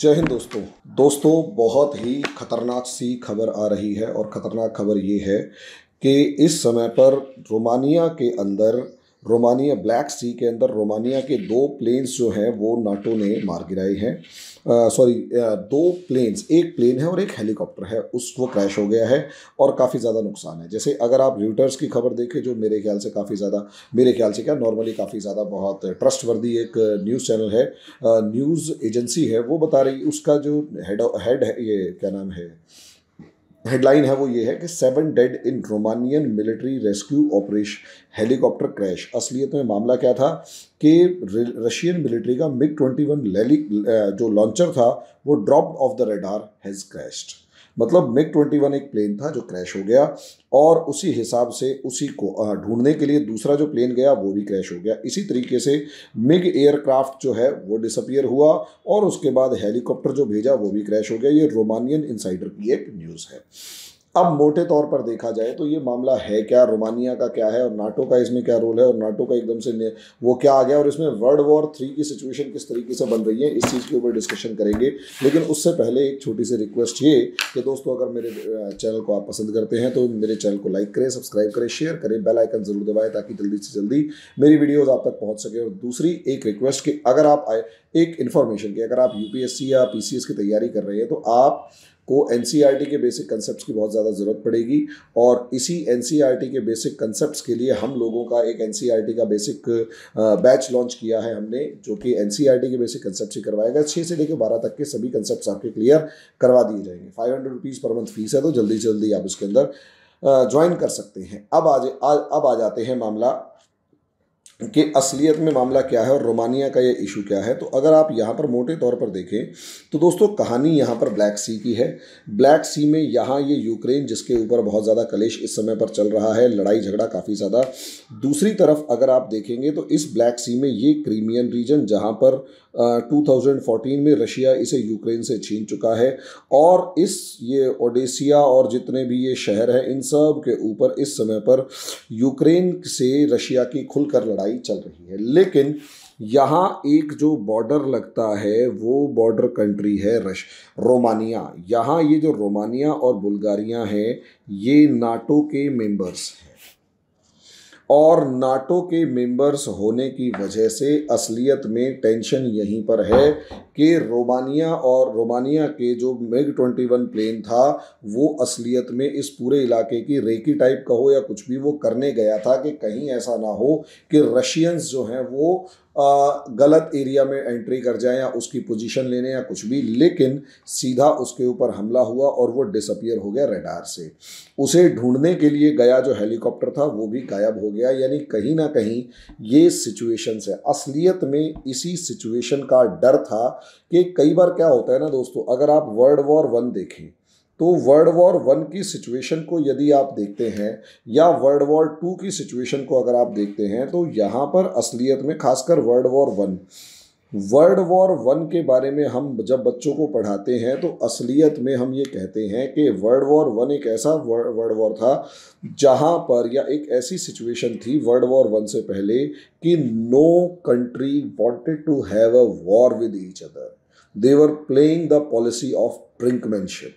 जय हिंद दोस्तों दोस्तों बहुत ही खतरनाक सी खबर आ रही है और ख़तरनाक खबर ये है कि इस समय पर रोमानिया के अंदर रोमानिया ब्लैक सी के अंदर रोमानिया के दो प्लेन्स जो हैं वो नाटो ने मार गिराए हैं सॉरी दो प्लेन्स एक प्लेन है और एक हेलीकॉप्टर है उस वो क्रैश हो गया है और काफ़ी ज़्यादा नुकसान है जैसे अगर आप रूटर्स की खबर देखें जो मेरे ख्याल से काफ़ी ज़्यादा मेरे ख्याल से क्या नॉर्मली काफ़ी ज़्यादा बहुत ट्रस्टवर्दी एक न्यूज़ चैनल है न्यूज़ एजेंसी है वो बता रही उसका जो हेड हेड है ये क्या नाम है हेडलाइन है वो ये है कि seven dead in Romanian military rescue operation helicopter crash असलियत में मामला क्या था कि रशियन मिलिट्री का मिग ट्वेंटी वन जो लॉन्चर था वो drop off the radar has crashed मतलब मिग ट्वेंटी वन एक प्लेन था जो क्रैश हो गया और उसी हिसाब से उसी को ढूंढने के लिए दूसरा जो प्लेन गया वो भी क्रैश हो गया इसी तरीके से मिग एयरक्राफ्ट जो है वो डिसअपियर हुआ और उसके बाद हेलीकॉप्टर जो भेजा वो भी क्रैश हो गया ये रोमानियन इंसाइडर की एक न्यूज़ है अब मोटे तौर पर देखा जाए तो ये मामला है क्या रोमानिया का क्या है और नाटो का इसमें क्या रोल है और नाटो का एकदम से वो क्या आ गया और इसमें वर्ल्ड वॉर थ्री की सिचुएशन किस तरीके से बन रही है इस चीज़ के ऊपर डिस्कशन करेंगे लेकिन उससे पहले एक छोटी सी रिक्वेस्ट ये कि दोस्तों अगर मेरे चैनल को आप पसंद करते हैं तो मेरे चैनल को लाइक करें सब्सक्राइब करें शेयर करें बेल आइकन जरूर दबाएँ ताकि जल्दी से जल्दी मेरी वीडियोज़ आप तक पहुँच सके और दूसरी एक रिक्वेस्ट कि अगर आप एक इन्फॉर्मेशन की अगर आप यूपीएससी या पीसीएस की तैयारी कर रहे हैं तो आप को एन e के बेसिक कंसेप्ट की बहुत ज़्यादा ज़रूरत पड़ेगी और इसी एन e के बेसिक कंसेप्ट के लिए हम लोगों का एक एन e का बेसिक बैच लॉन्च किया है हमने जो कि एन के बेसिक कंसेप्ट से करवाएगा छः से लेकर बारह तक के सभी कंसेप्ट आपके क्लियर करवा दिए जाएंगे five hundred rupees per month fees है तो जल्दी से जल्दी आप उसके अंदर ज्वाइन कर सकते हैं अब आज अब आ जाते हैं मामला कि असलियत में मामला क्या है और रोमानिया का ये इशू क्या है तो अगर आप यहाँ पर मोटे तौर पर देखें तो दोस्तों कहानी यहाँ पर ब्लैक सी की है ब्लैक सी में यहाँ ये यूक्रेन जिसके ऊपर बहुत ज़्यादा कलेश इस समय पर चल रहा है लड़ाई झगड़ा काफ़ी ज़्यादा दूसरी तरफ अगर आप देखेंगे तो इस ब्लैक सी में ये क्रीमियन रीजन जहाँ पर 2014 में रशिया इसे यूक्रेन से छीन चुका है और इस ये ओडेसिया और जितने भी ये शहर हैं इन सब के ऊपर इस समय पर यूक्रेन से रशिया की खुलकर लड़ाई चल रही है लेकिन यहाँ एक जो बॉर्डर लगता है वो बॉर्डर कंट्री है रश रोमानिया यहाँ ये जो रोमानिया और बुल्गारिया हैं ये नाटो के मेंबर्स हैं और नाटो के मेंबर्स होने की वजह से असलियत में टेंशन यहीं पर है कि रोमानिया और रोमानिया के जो मेग 21 प्लेन था वो असलियत में इस पूरे इलाके की रेकी टाइप का हो या कुछ भी वो करने गया था कि कहीं ऐसा ना हो कि रशियंस जो हैं वो गलत एरिया में एंट्री कर जाए या उसकी पोजीशन लेने या कुछ भी लेकिन सीधा उसके ऊपर हमला हुआ और वो डिसअपियर हो गया रेडार से उसे ढूंढने के लिए गया जो हेलीकॉप्टर था वो भी गायब हो गया यानी कहीं ना कहीं ये सिचुएशन है असलियत में इसी सिचुएशन का डर था कि कई बार क्या होता है ना दोस्तों अगर आप वर्ल्ड वॉर वन देखें तो वर्ल्ड वॉर वन की सिचुएशन को यदि आप देखते हैं या वर्ल्ड वॉर टू की सिचुएशन को अगर आप देखते हैं तो यहाँ पर असलियत में खासकर world war one world war one के बारे में हम जब बच्चों को पढ़ाते हैं तो असलियत में हम ये कहते हैं कि वर्ल्ड वॉर वन एक ऐसा वर्ल्ड वॉर था जहाँ पर या एक ऐसी सिचुएशन थी वर्ल्ड वॉर वन से पहले कि no country wanted to have a war with each other they were playing the policy of brinkmanship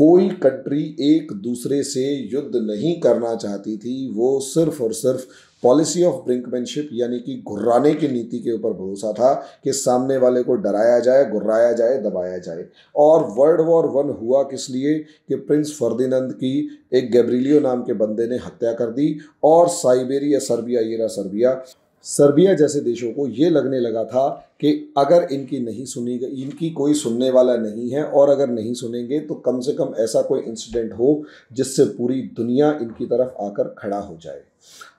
कोई कंट्री एक दूसरे से युद्ध नहीं करना चाहती थी वो सिर्फ और सिर्फ पॉलिसी ऑफ ब्रिंकमैनशिप यानी कि घुर्राने की नीति के ऊपर भरोसा था कि सामने वाले को डराया जाए घुर्राया जाए दबाया जाए और वर्ल्ड वॉर वन हुआ किस लिए कि प्रिंस फर्दिनंद की एक गैब्रिलियो नाम के बंदे ने हत्या कर दी और साइबेरिया सर्बिया येरा सर्बिया सर्बिया जैसे देशों को ये लगने लगा था कि अगर इनकी नहीं सुनी गई इनकी कोई सुनने वाला नहीं है और अगर नहीं सुनेंगे तो कम से कम ऐसा कोई इंसिडेंट हो जिससे पूरी दुनिया इनकी तरफ आकर खड़ा हो जाए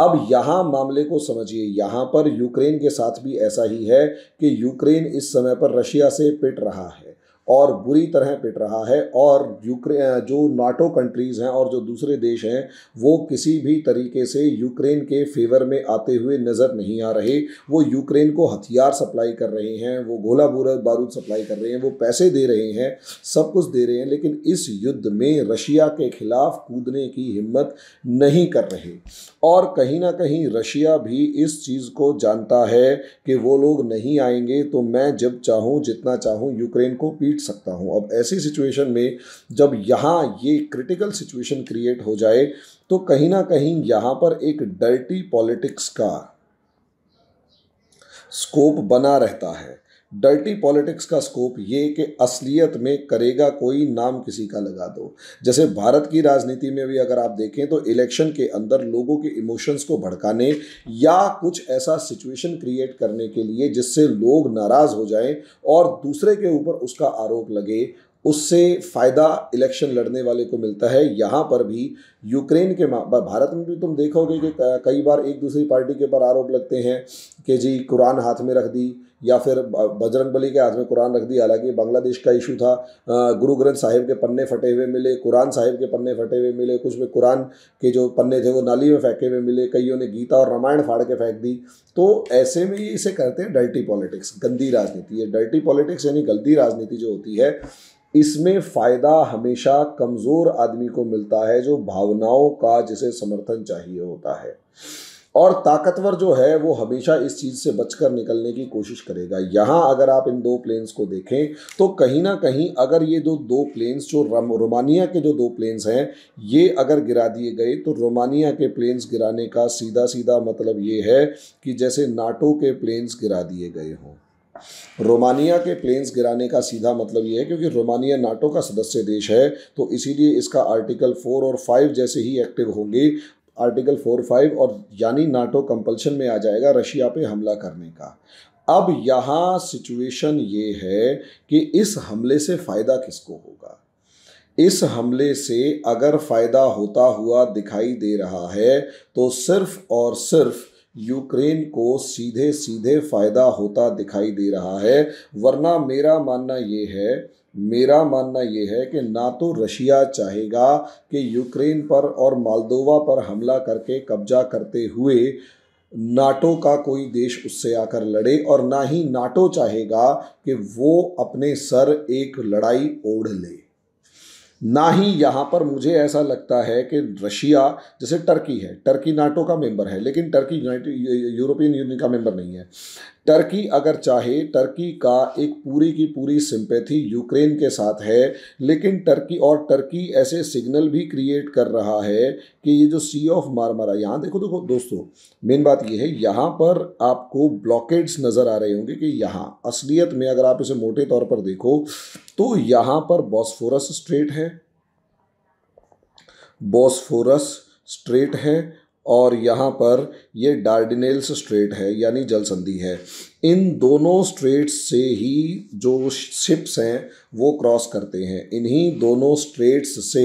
अब यहाँ मामले को समझिए यहाँ पर यूक्रेन के साथ भी ऐसा ही है कि यूक्रेन इस समय पर रशिया से पिट रहा है और बुरी तरह पिट रहा है और यूक्रेन जो नाटो कंट्रीज़ हैं और जो दूसरे देश हैं वो किसी भी तरीके से यूक्रेन के फेवर में आते हुए नज़र नहीं आ रहे वो यूक्रेन को हथियार सप्लाई कर रहे हैं वो गोला बोरा बारूद सप्लाई कर रहे हैं वो पैसे दे रहे हैं सब कुछ दे रहे हैं लेकिन इस युद्ध में रशिया के खिलाफ कूदने की हिम्मत नहीं कर रहे और कहीं ना कहीं रशिया भी इस चीज़ को जानता है कि वो लोग नहीं आएंगे तो मैं जब चाहूँ जितना चाहूँ यूक्रेन को पीट जीत सकता हूँ अब ऐसी सिचुएशन में जब यहाँ ये क्रिटिकल सिचुएशन क्रिएट हो जाए तो कहीं ना कहीं यहाँ पर एक डर्टी पॉलिटिक्स का स्कोप बना रहता है डर्टी पॉलिटिक्स का स्कोप ये कि असलियत में करेगा कोई नाम किसी का लगा दो जैसे भारत की राजनीति में भी अगर आप देखें तो इलेक्शन के अंदर लोगों के इमोशंस को भड़काने या कुछ ऐसा सिचुएशन क्रिएट करने के लिए जिससे लोग नाराज़ हो जाएं और दूसरे के ऊपर उसका आरोप लगे उससे फ़ायदा इलेक्शन लड़ने वाले को मिलता है यहाँ पर भी यूक्रेन के भारत में भी तुम देखोगे कि कई बार एक दूसरी पार्टी के ऊपर आरोप लगते हैं कि जी कुरान हाथ में रख दी या फिर बजरंग बली के हाथ में कुरान रख दी हालांकि बांग्लादेश का इशू था गुरु ग्रंथ साहिब के पन्ने फटे हुए मिले कुरान साहिब के पन्ने फटे हुए मिले कुछ में कुरान के जो पन्ने थे वो नाली में फेंके हुए मिले कईयों ने गीता और रामायण फाड़ के फेंक दी तो ऐसे में इसे कहते हैं डल्टी पॉलिटिक्स गंदी राजनीति ये डल्टी पॉलिटिक्स यानी गलती राजनीति जो होती है इसमें फ़ायदा हमेशा कमज़ोर आदमी को मिलता है जो भावनाओं का जिसे समर्थन चाहिए होता है और ताकतवर जो है वो हमेशा इस चीज़ से बचकर निकलने की कोशिश करेगा यहाँ अगर आप इन दो प्लेन्स को देखें तो कहीं ना कहीं अगर ये जो दो प्लेन्स जो रोमानिया के जो दो प्लेन्स हैं ये अगर गिरा दिए गए तो रोमानिया के प्लेन्स गिराने का सीधा सीधा मतलब ये है कि जैसे नाटो के प्लेन्स गिरा दिए गए हों रोमानिया के प्लेन्स गिराने का सीधा मतलब ये है क्योंकि रोमानिया नाटो का सदस्य देश है तो इसीलिए इसका आर्टिकल फोर और फाइव जैसे ही एक्टिव होंगे आर्टिकल फोर फाइव और यानी नाटो कंपल्शन में आ जाएगा रशिया पे हमला करने का अब यहाँ सिचुएशन ये है कि इस हमले से फ़ायदा किसको होगा इस हमले से अगर फ़ायदा होता हुआ दिखाई दे रहा है तो सिर्फ और सिर्फ यूक्रेन को सीधे सीधे फायदा होता दिखाई दे रहा है वरना मेरा मानना ये है मेरा मानना ये है कि ना तो रशिया चाहेगा कि यूक्रेन पर और मालदोवा पर हमला करके कब्जा करते हुए नाटो का कोई देश उससे आकर लड़े और ना ही नाटो चाहेगा कि वो अपने सर एक लड़ाई ओढ़ ले ना ही यहाँ पर मुझे ऐसा लगता है कि रशिया जैसे टर्की है टर्की नाटो का मेंबर है लेकिन टर्की यूरोपियन यूनियन का मेंबर नहीं है टर्की अगर चाहे टर्की का एक पूरी की पूरी सिंपैथी यूक्रेन के साथ है लेकिन टर्की और टर्की ऐसे सिग्नल भी क्रिएट कर रहा है कि ये जो सी ऑफ मारमारा यहाँ देखो देखो दोस्तों मेन बात ये है यहाँ पर आपको ब्लॉकेट्स नज़र आ रहे होंगे कि यहाँ असलियत में अगर आप इसे मोटे तौर पर देखो तो यहाँ पर बॉस्फोरस स्ट्रेट है बॉस्फोरस स्ट्रेट है और यहाँ पर यह डार्डिनेल्स स्ट्रेट है यानी जल संधि है इन दोनों स्ट्रेट्स से ही जो शिप्स हैं वो क्रॉस करते हैं इन्हीं दोनों स्ट्रेट्स से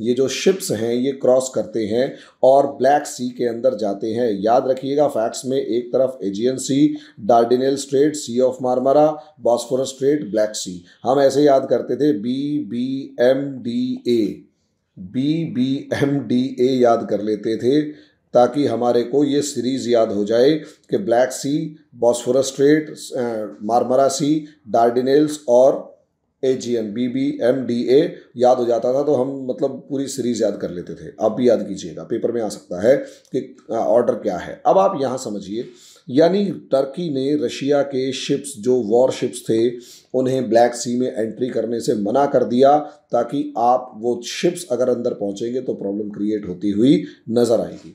ये जो शिप्स हैं ये क्रॉस करते हैं और ब्लैक सी के अंदर जाते हैं याद रखिएगा फैक्ट्स में एक तरफ Aegean Sea Dardanelles Strait Sea of Marmara Bosphorus Strait Black Sea हम ऐसे याद करते थे B B M D A B B M D A याद कर लेते थे ताकि हमारे को ये सीरीज़ याद हो जाए कि Black Sea Bosphorus Strait Marmara Sea Dardanelles और A G M B B M D A याद हो जाता था तो हम मतलब पूरी सीरीज याद कर लेते थे आप भी याद कीजिएगा पेपर में आ सकता है कि ऑर्डर क्या है अब आप यहाँ समझिए यानी टर्की ने रशिया के शिप्स जो वॉर शिप्स थे उन्हें ब्लैक सी में एंट्री करने से मना कर दिया ताकि आप वो शिप्स अगर अंदर पहुँचेंगे तो प्रॉब्लम क्रिएट होती हुई नज़र आएगी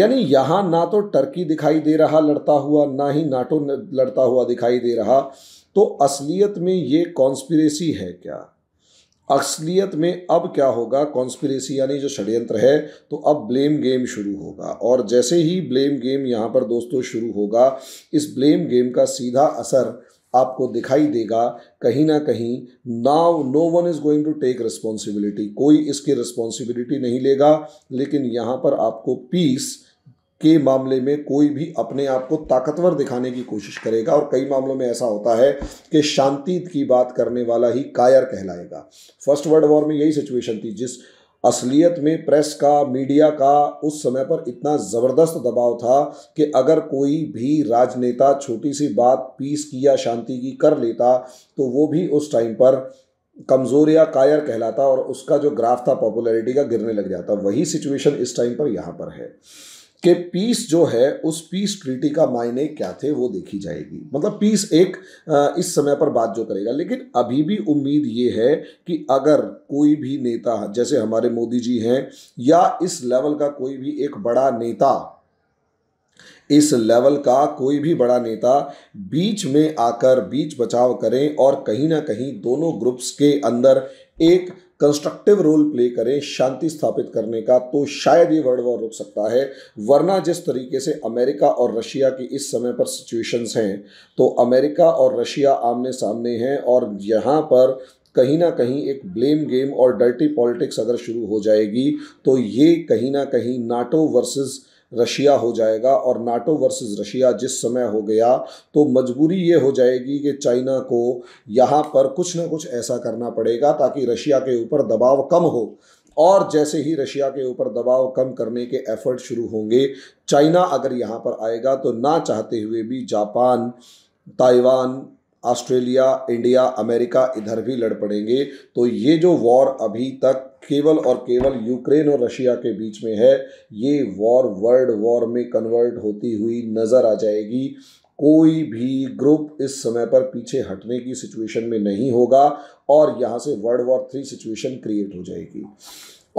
यानी यहाँ ना तो टर्की दिखाई दे रहा लड़ता हुआ ना ही नाटो लड़ता हुआ दिखाई दे रहा तो असलियत में ये कॉन्स्पिरेसी है क्या असलियत में अब क्या होगा कॉन्स्पिरेसी यानी जो षड्यंत्र है तो अब ब्लेम गेम शुरू होगा और जैसे ही ब्लेम गेम यहाँ पर दोस्तों शुरू होगा इस ब्लेम गेम का सीधा असर आपको दिखाई देगा कहीं ना कहीं now no one is going to take responsibility कोई इसकी रिस्पॉन्सिबिलिटी नहीं लेगा लेकिन यहाँ पर आपको पीस के मामले में कोई भी अपने आप को ताकतवर दिखाने की कोशिश करेगा और कई मामलों में ऐसा होता है कि शांति की बात करने वाला ही कायर कहलाएगा फर्स्ट वर्ल्ड वॉर में यही सिचुएशन थी जिस असलियत में प्रेस का मीडिया का उस समय पर इतना ज़बरदस्त दबाव था कि अगर कोई भी राजनेता छोटी सी बात पीस की या शांति की कर लेता तो वो भी उस टाइम पर कमज़ोर या कायर कहलाता और उसका जो ग्राफ था पॉपुलैरिटी का गिरने लग जाता वही सिचुएशन इस टाइम पर यहाँ पर है कि पीस जो है उस पीस ट्रीटी का मायने क्या थे वो देखी जाएगी मतलब पीस एक इस समय पर बात जो करेगा लेकिन अभी भी उम्मीद ये है कि अगर कोई भी नेता जैसे हमारे मोदी जी हैं या इस लेवल का कोई भी एक बड़ा नेता इस लेवल का कोई भी बड़ा नेता बीच में आकर बीच बचाव करें और कहीं ना कहीं दोनों ग्रुप्स के अंदर एक कंस्ट्रक्टिव रोल प्ले करें शांति स्थापित करने का तो शायद ये वर्ल्ड वॉर रुक सकता है वरना जिस तरीके से अमेरिका और रशिया की इस समय पर सिचुएशंस हैं तो अमेरिका और रशिया आमने सामने हैं और यहाँ पर कहीं ना कहीं एक ब्लेम गेम और डर्टी पॉलिटिक्स अगर शुरू हो जाएगी तो ये कहीं ना कहीं नाटो वर्सेस रशिया हो जाएगा और नाटो वर्सेस रशिया जिस समय हो गया तो मजबूरी ये हो जाएगी कि चाइना को यहाँ पर कुछ ना कुछ ऐसा करना पड़ेगा ताकि रशिया के ऊपर दबाव कम हो और जैसे ही रशिया के ऊपर दबाव कम करने के एफर्ट शुरू होंगे चाइना अगर यहाँ पर आएगा तो ना चाहते हुए भी Japan Taiwan Australia India America इधर भी लड़ पड़ेंगे तो ये जो वॉर अभी तक केवल और केवल यूक्रेन और रशिया के बीच में है ये वॉर वर्ल्ड वॉर में कन्वर्ट होती हुई नज़र आ जाएगी कोई भी ग्रुप इस समय पर पीछे हटने की सिचुएशन में नहीं होगा और यहाँ से world war three situation create हो जाएगी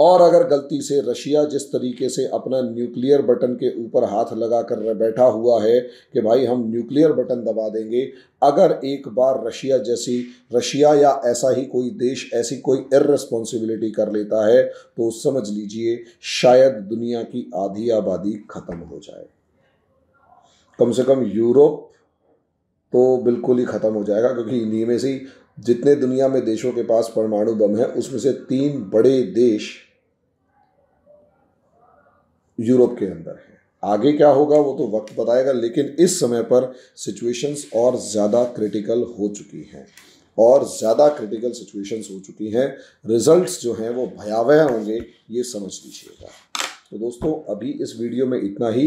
और अगर गलती से रशिया जिस तरीके से अपना न्यूक्लियर बटन के ऊपर हाथ लगा कर बैठा हुआ है कि भाई हम न्यूक्लियर बटन दबा देंगे अगर एक बार रशिया जैसी रशिया या ऐसा ही कोई देश ऐसी कोई इरेस्पॉन्सिबिलिटी कर लेता है तो समझ लीजिए शायद दुनिया की आधी आबादी ख़त्म हो जाए कम से कम यूरोप तो बिल्कुल ही ख़त्म हो जाएगा क्योंकि इन्हीं में से ही जितने दुनिया में देशों के पास परमाणु बम है उसमें से तीन बड़े देश यूरोप के अंदर है आगे क्या होगा वो तो वक्त बताएगा लेकिन इस समय पर सिचुएशंस और ज़्यादा क्रिटिकल हो चुकी हैं और ज़्यादा क्रिटिकल सिचुएशंस हो चुकी हैं रिजल्ट्स जो हैं वो भयावह होंगे ये समझ लीजिएगा तो दोस्तों अभी इस वीडियो में इतना ही